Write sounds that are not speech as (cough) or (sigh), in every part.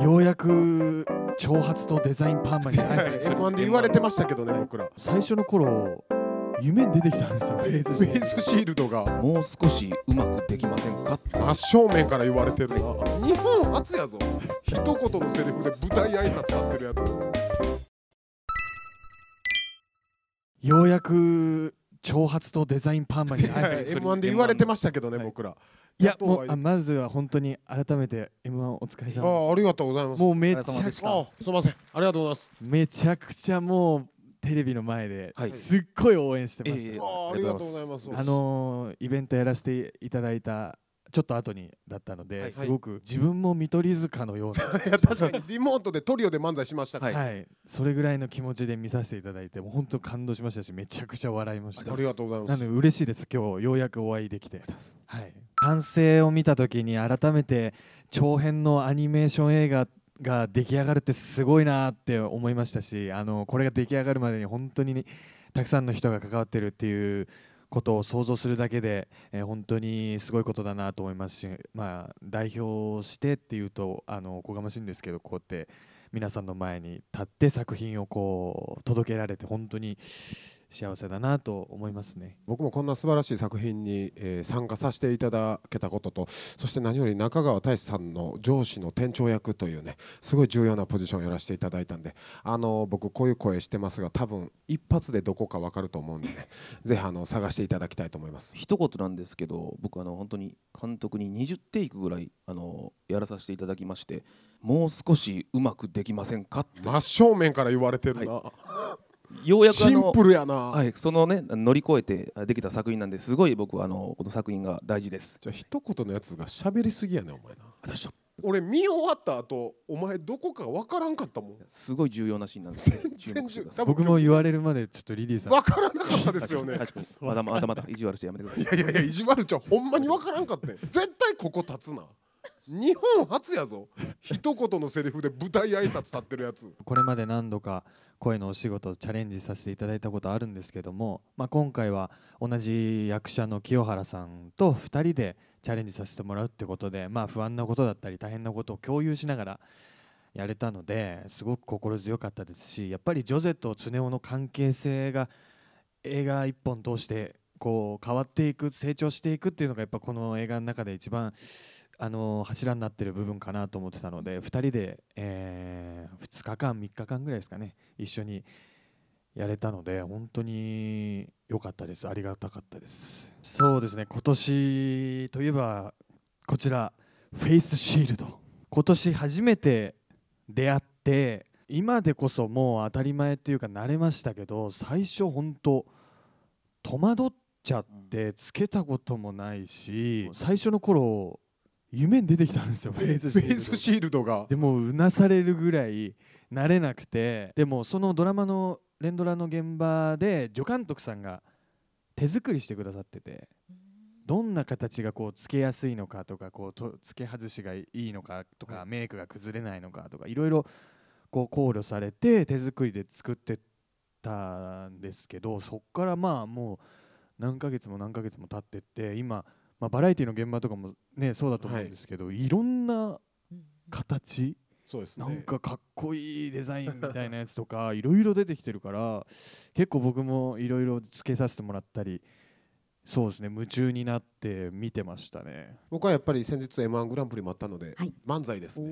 ようやく長髪とデザインパーマにて M1 (laughs) で言われてましたけどね僕ら最初の頃夢に出てきたんですよフェイスシールドがもう少しうまくできませんかって真正面から言われてるな日本初やぞ一言のセリフで舞台挨拶やってるやつようやく長髪とデザインパーマに変えて M1 で言われてましたけどね僕ら、いやもうあまずは本当に改めて M1 お疲れ様あありがとうございますもうめちゃくちゃすみませんありがとうございますめちゃくちゃもうテレビの前ですっごい応援してました、はいえー、ありがとうございますあのー、イベントやらせていただいたちょっと後にだったので、はい、すごく自分も見取り図かのような (laughs) や確かにリモートでトリオで漫才しましたから、はい、はい、それぐらいの気持ちで見させていただいてもう本当感動しましたしめちゃくちゃ笑いましたありがとうございますなので嬉しいです今日ようやくお会いできてはい完成を見た時に改めて長編のアニメーション映画が出来上がるってすごいなって思いましたしあのこれが出来上がるまでに本当に、ね、たくさんの人が関わってるっていうことを想像するだけで、えー、本当にすごいことだなと思いますし、まあ、代表してっていうとあのおこがましいんですけどこうやって皆さんの前に立って作品をこう届けられて本当に幸せだなと思いますね僕もこんな素晴らしい作品に、えー、参加させていただけたこととそして何より中川大志さんの上司の店長役というねすごい重要なポジションをやらせていただいたんであの僕こういう声してますが多分一発でどこか分かると思うんでね (laughs) ぜひあの探していただきたいと思います一言なんですけど僕あの本当に監督に20テイクぐらいあのやらさせていただきましてもう少しうまくできませんかって真正面から言われてるな、はいようやくシンプルやな、はい、そのね乗り越えてできた作品なんですごい僕あのこの作品が大事ですじゃあ一言のやつが喋りすぎやねお前な私俺見終わった後お前どこか分からんかったもんすごい重要なシーンなんですね僕も言われるまでちょっとリリーさん分からなかったですよねまだまだまだ意地悪してやめてくださいいやいやいや意地悪ちゃほんまに分からんかった、絶対ここ立つな日本初やぞ一言のセリフで舞台挨拶立ってるやつこれまで何度か声のお仕事チャレンジさせていただいたことあるんですけども、まあ、今回は同じ役者の清原さんと2人でチャレンジさせてもらうってことで、まあ、不安なことだったり大変なことを共有しながらやれたのですごく心強かったですしやっぱりジョゼと常雄の関係性が映画一本通してこう変わっていく成長していくっていうのがやっぱこの映画の中で一番あの柱になってる部分かなと思ってたので2人で、えー、2日間3日間ぐらいですかね一緒にやれたので本当に良かったですありがたかったですそうですね今年といえばこちらフェイスシールド今年初めて出会って今でこそもう当たり前っていうか慣れましたけど最初本当戸惑っちゃってつけたこともないし最初の頃夢に出てきたんですよフェイスシールドシールドがでもうなされるぐらい慣れなくてでもそのドラマの連ドラの現場で助監督さんが手作りしてくださっててどんな形がこうつけやすいのかとかこうとつけ外しがいいのかとか、メイクが崩れないのかとかいろいろこう考慮されて手作りで作ってたんですけどそっからまあもう何ヶ月も何ヶ月も経ってって今まあ、バラエティの現場とかも、ね、そうだと思うんですけど、はい、いろんな形そうです、ね、なんかかっこいいデザインみたいなやつとかいろいろ出てきてるから結構僕もいろいろつけさせてもらったりそうですね夢中になって見てましたね僕はやっぱり先日 m 1グランプリもあったので、はい、漫才ですね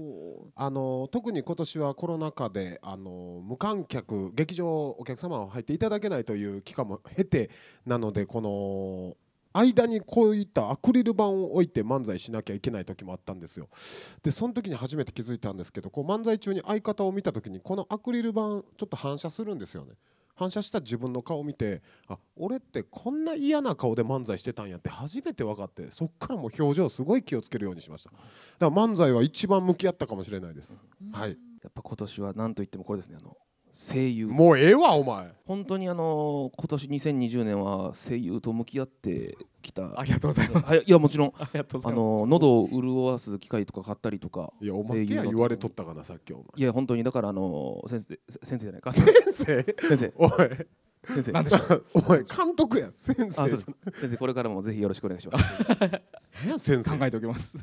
あの特に今年はコロナ禍であの無観客劇場お客様を入っていただけないという期間も経てなのでこの間にこういったアクリル板を置いて漫才しなきゃいけない時もあったんですよでその時に初めて気づいたんですけどこう漫才中に相方を見た時にこのアクリル板ちょっと反射するんですよね反射した自分の顔を見てあ俺ってこんな嫌な顔で漫才してたんやって初めて分かってそっからもう表情すごい気をつけるようにしましただから漫才は一番向き合ったかもしれないです、はいやっぱ今年は何といってもこれですねあの声優もうええわお前本当にあの今年2020年は声優と向き合ってきたありがとうございますいやもちろんあの喉を潤わす機械とか買ったりとかいやお前言われとったかなさっきお前いや本当にだからあの先生先生じゃないか先生先生おい先生なんでしょうお前監督や先生先生これからもぜひよろしくお願いします先生考えておきます